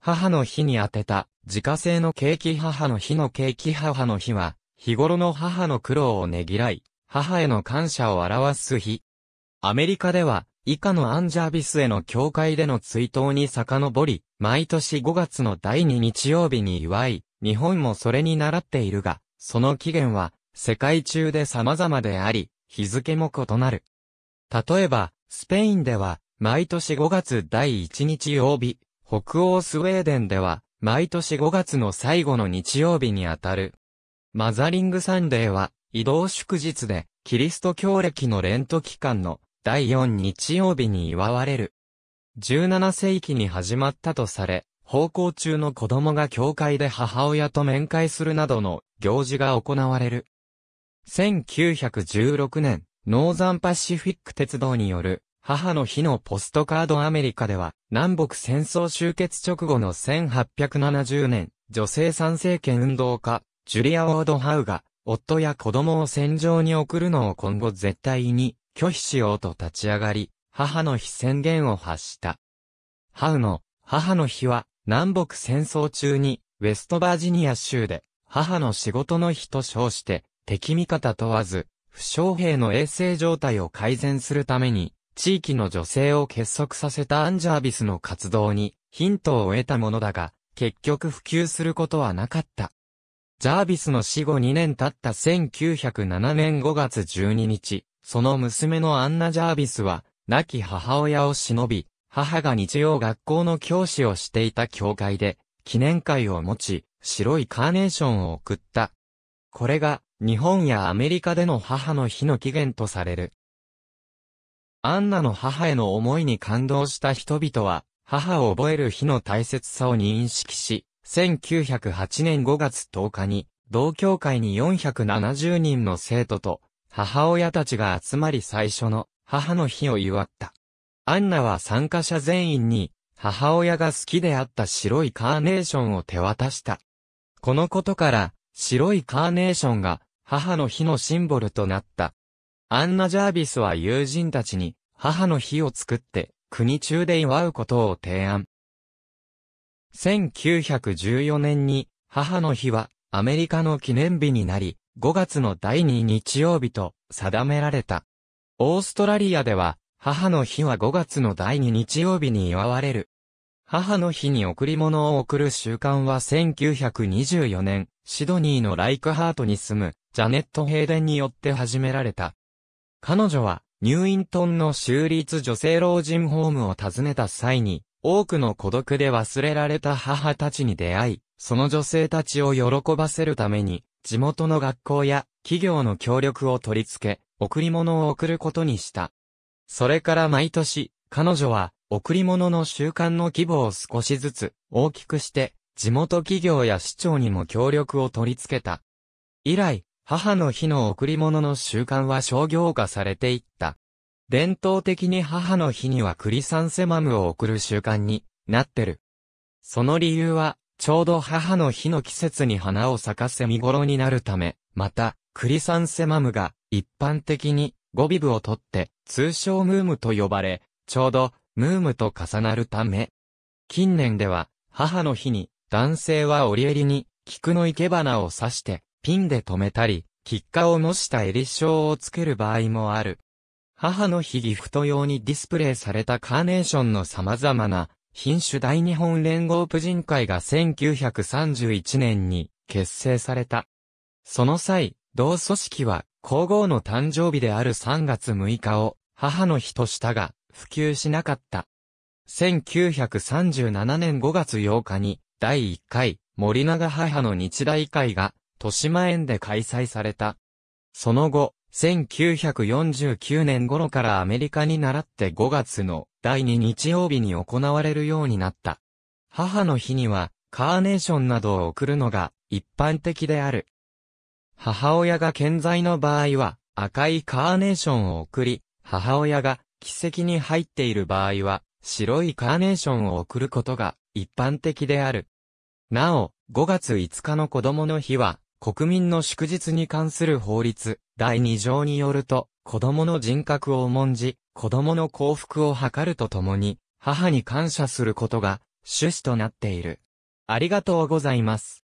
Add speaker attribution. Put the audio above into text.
Speaker 1: 母の日に当てた、自家製のケーキ母の日のケーキ母の日は、日頃の母の苦労をねぎらい、母への感謝を表す日。アメリカでは、以下のアンジャービスへの教会での追悼に遡り、毎年5月の第2日曜日に祝い、日本もそれに習っているが、その起源は、世界中で様々であり、日付も異なる。例えば、スペインでは、毎年5月第1日曜日、北欧スウェーデンでは、毎年5月の最後の日曜日にあたる。マザリングサンデーは、移動祝日で、キリスト教歴のレント期間の第4日曜日に祝われる。17世紀に始まったとされ、奉公中の子供が教会で母親と面会するなどの行事が行われる。1916年、ノーザンパシフィック鉄道による母の日のポストカードアメリカでは、南北戦争終結直後の1870年、女性参政権運動家、ジュリア・ウォード・ハウが、夫や子供を戦場に送るのを今後絶対に拒否しようと立ち上がり、母の日宣言を発した。ハウの母の日は南北戦争中にウェストバージニア州で母の仕事の日と称して敵味方問わず負傷兵の衛生状態を改善するために地域の女性を結束させたアンジャービスの活動にヒントを得たものだが、結局普及することはなかった。ジャービスの死後2年経った1907年5月12日、その娘のアンナ・ジャービスは、亡き母親を忍び、母が日曜学校の教師をしていた教会で、記念会を持ち、白いカーネーションを送った。これが、日本やアメリカでの母の日の起源とされる。アンナの母への思いに感動した人々は、母を覚える日の大切さを認識し、1908年5月10日に、同教会に470人の生徒と、母親たちが集まり最初の母の日を祝った。アンナは参加者全員に、母親が好きであった白いカーネーションを手渡した。このことから、白いカーネーションが母の日のシンボルとなった。アンナ・ジャービスは友人たちに、母の日を作って、国中で祝うことを提案。1914年に、母の日は、アメリカの記念日になり、5月の第2日曜日と定められた。オーストラリアでは、母の日は5月の第2日曜日に祝われる。母の日に贈り物を贈る習慣は1924年、シドニーのライクハートに住むジャネット・ヘイデンによって始められた。彼女はニューイントンの州立女性老人ホームを訪ねた際に、多くの孤独で忘れられた母たちに出会い、その女性たちを喜ばせるために、地元の学校や企業の協力を取り付け、贈り物を贈ることにした。それから毎年、彼女は、贈り物の習慣の規模を少しずつ大きくして、地元企業や市長にも協力を取り付けた。以来、母の日の贈り物の習慣は商業化されていった。伝統的に母の日にはクリサンセマムを贈る習慣になってる。その理由は、ちょうど母の日の季節に花を咲かせ見頃になるため、また、クリサンセマムが一般的に語尾部を取って通称ムームと呼ばれ、ちょうどムームと重なるため、近年では母の日に男性は折り襟に菊の生け花を刺してピンで留めたり、喫花を模した襟章をつける場合もある。母の日ギフト用にディスプレイされたカーネーションの様々な品種大日本連合婦人会が1931年に結成された。その際、同組織は皇后の誕生日である3月6日を母の日としたが普及しなかった。1937年5月8日に第1回森永母の日大会が豊島園で開催された。その後、1949年頃からアメリカに習って5月の第2日曜日に行われるようになった。母の日には、カーネーションなどを贈るのが一般的である。母親が健在の場合は、赤いカーネーションを贈り、母親が奇跡に入っている場合は、白いカーネーションを贈ることが一般的である。なお、5月5日の子供の日は、国民の祝日に関する法律、第2条によると、子供の人格を重んじ、子供の幸福を図るとともに、母に感謝することが、趣旨となっている。ありがとうございます。